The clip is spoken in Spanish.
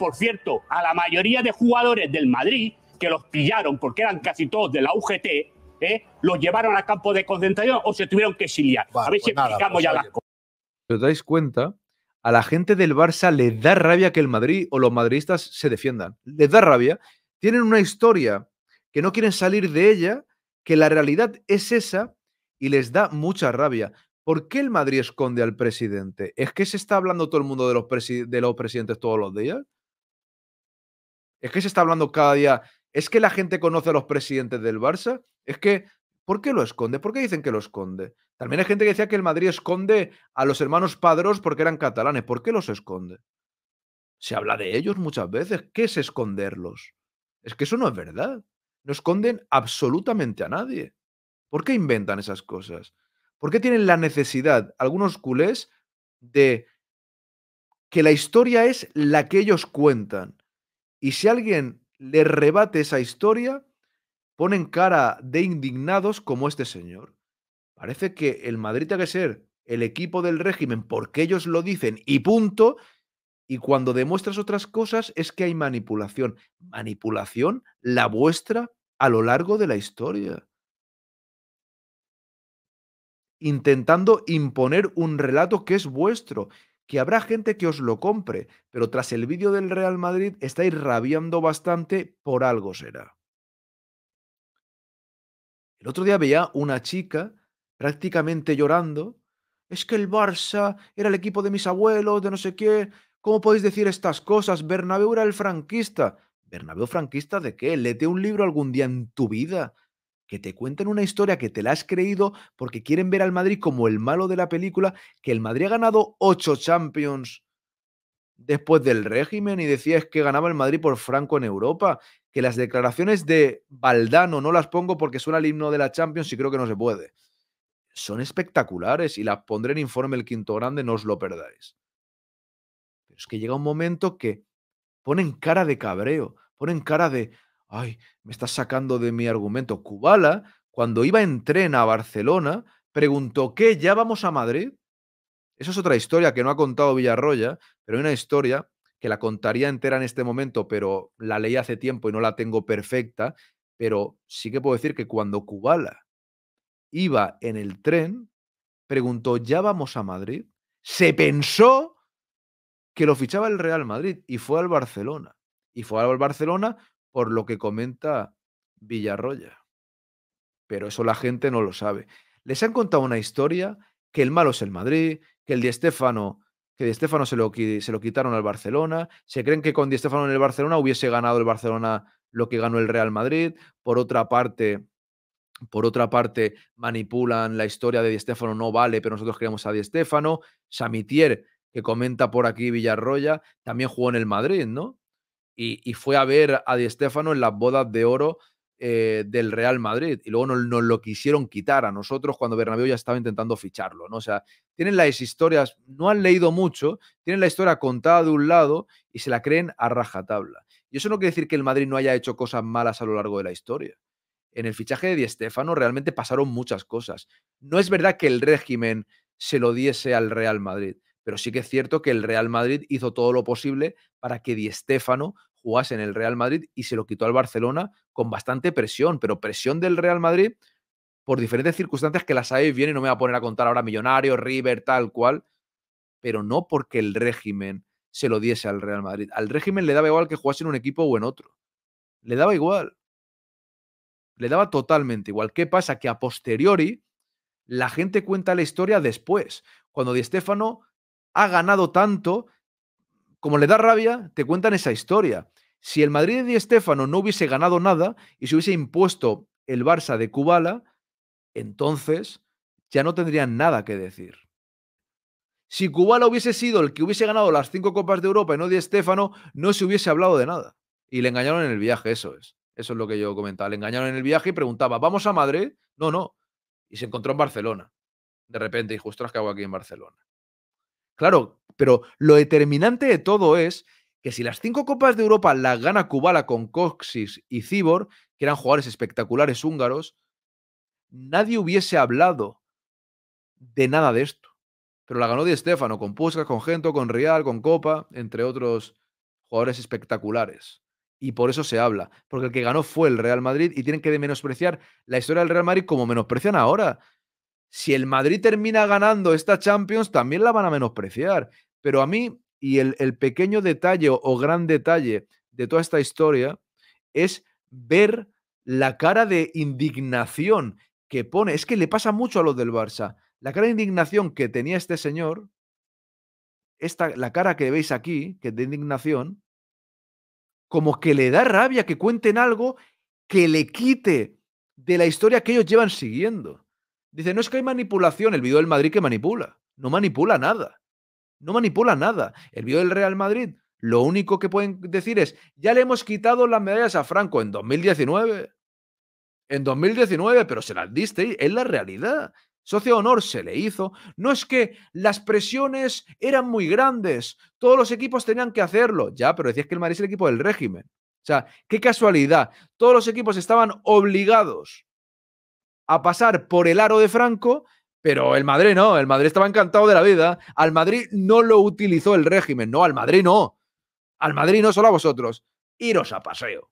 por cierto, a la mayoría de jugadores del Madrid, que los pillaron porque eran casi todos de la UGT, ¿eh? los llevaron a campo de concentración o se tuvieron que exiliar. a ver pues si pues explicamos ya las cosas. ¿Os dais cuenta? A la gente del Barça les da rabia que el Madrid o los madridistas se defiendan. Les da rabia. Tienen una historia que no quieren salir de ella, que la realidad es esa y les da mucha rabia. ¿Por qué el Madrid esconde al presidente? ¿Es que se está hablando todo el mundo de los, de los presidentes todos los días? Es que se está hablando cada día. Es que la gente conoce a los presidentes del Barça. Es que, ¿por qué lo esconde? ¿Por qué dicen que lo esconde? También hay gente que decía que el Madrid esconde a los hermanos Padros porque eran catalanes. ¿Por qué los esconde? Se habla de ellos muchas veces. ¿Qué es esconderlos? Es que eso no es verdad. No esconden absolutamente a nadie. ¿Por qué inventan esas cosas? ¿Por qué tienen la necesidad, algunos culés, de que la historia es la que ellos cuentan? Y si alguien le rebate esa historia, ponen cara de indignados como este señor. Parece que el Madrid tiene que ser el equipo del régimen porque ellos lo dicen y punto. Y cuando demuestras otras cosas es que hay manipulación. Manipulación la vuestra a lo largo de la historia. Intentando imponer un relato que es vuestro, que habrá gente que os lo compre, pero tras el vídeo del Real Madrid estáis rabiando bastante, por algo será. El otro día veía una chica prácticamente llorando, es que el Barça era el equipo de mis abuelos, de no sé qué, ¿cómo podéis decir estas cosas? Bernabéu era el franquista. ¿Bernabéu franquista de qué? Lete un libro algún día en tu vida que te cuenten una historia que te la has creído porque quieren ver al Madrid como el malo de la película, que el Madrid ha ganado ocho Champions después del régimen y decías que ganaba el Madrid por Franco en Europa, que las declaraciones de Baldano no las pongo porque suena el himno de la Champions y creo que no se puede. Son espectaculares y las pondré en informe el quinto grande, no os lo perdáis. Pero es que llega un momento que ponen cara de cabreo, ponen cara de, ay, me estás sacando de mi argumento. Kubala, cuando iba en tren a Barcelona, preguntó, ¿qué? ¿Ya vamos a Madrid? Esa es otra historia que no ha contado Villarroya, pero hay una historia que la contaría entera en este momento, pero la leí hace tiempo y no la tengo perfecta, pero sí que puedo decir que cuando Kubala iba en el tren, preguntó, ¿ya vamos a Madrid? Se pensó que lo fichaba el Real Madrid y fue al Barcelona. Y fue al Barcelona por lo que comenta Villarroya. Pero eso la gente no lo sabe. Les han contado una historia que el malo es el Madrid, que el Di Stéfano, que Di se lo, se lo quitaron al Barcelona, se creen que con Di en el Barcelona hubiese ganado el Barcelona lo que ganó el Real Madrid. Por otra parte, por otra parte, manipulan la historia de Di no vale, pero nosotros queremos a Di Samitier, que comenta por aquí Villarroya, también jugó en el Madrid, ¿no? y, fue a ver a Di Stéfano en las bodas de oro eh, del Real Madrid y luego nos, lo quisieron quitar a nosotros cuando Bernabéu ya estaba intentando ficharlo, ¿no? O sea, tienen las historias, no han leído mucho, tienen la historia contada de un lado y se la creen a rajatabla. Y eso no quiere decir que el Madrid no haya hecho cosas malas a lo largo de la historia. En el fichaje de Di Stéfano realmente pasaron muchas cosas. No es verdad que el régimen se lo diese al Real Madrid, pero sí que es cierto que el Real Madrid hizo todo lo posible para que Di Stéfano jugase en el Real Madrid y se lo quitó al Barcelona con bastante presión, pero presión del Real Madrid por diferentes circunstancias que las sabéis bien y no me voy a poner a contar ahora Millonario, River, tal cual, pero no porque el régimen se lo diese al Real Madrid. Al régimen le daba igual que jugase en un equipo o en otro. Le daba igual. Le daba totalmente igual. ¿Qué pasa? Que a posteriori la gente cuenta la historia después, cuando Di Stefano ha ganado tanto como le da rabia, te cuentan esa historia. Si el Madrid de Di Stéfano no hubiese ganado nada y se hubiese impuesto el Barça de Cubala, entonces ya no tendrían nada que decir. Si Cubala hubiese sido el que hubiese ganado las cinco Copas de Europa y no Di Stéfano, no se hubiese hablado de nada. Y le engañaron en el viaje, eso es. Eso es lo que yo comentaba. Le engañaron en el viaje y preguntaba, ¿vamos a Madrid? No, no. Y se encontró en Barcelona. De repente, y justo las que hago aquí en Barcelona. Claro, pero lo determinante de todo es que si las cinco Copas de Europa las gana Kubala con Coxis y Cibor, que eran jugadores espectaculares húngaros, nadie hubiese hablado de nada de esto. Pero la ganó Di Stefano con Puskas, con Gento, con Real, con Copa, entre otros jugadores espectaculares. Y por eso se habla, porque el que ganó fue el Real Madrid y tienen que menospreciar la historia del Real Madrid como menosprecian ahora. Si el Madrid termina ganando esta Champions, también la van a menospreciar. Pero a mí, y el, pequeño detalle o gran detalle de toda esta historia es ver la cara de indignación que pone, es que le pasa mucho a los del Barça, la cara de indignación que tenía este señor, esta, la cara que veis aquí, que es de indignación, como que le da rabia que cuenten algo que le quite de la historia que ellos llevan siguiendo. Dice, no es que hay manipulación, el video del Madrid que manipula, no manipula nada. No manipula nada. El vio del Real Madrid, lo único que pueden decir es, ya le hemos quitado las medallas a Franco en 2019. En 2019, pero se las diste, es la realidad. Socio honor se le hizo. No es que las presiones eran muy grandes, todos los equipos tenían que hacerlo. Ya, pero decías que el Madrid es el equipo del régimen. O sea, qué casualidad. Todos los equipos estaban obligados a pasar por el aro de Franco pero el Madrid no, el Madrid estaba encantado de la vida. Al Madrid no lo utilizó el régimen, no, al Madrid no. Al Madrid no, solo a vosotros. Iros a paseo.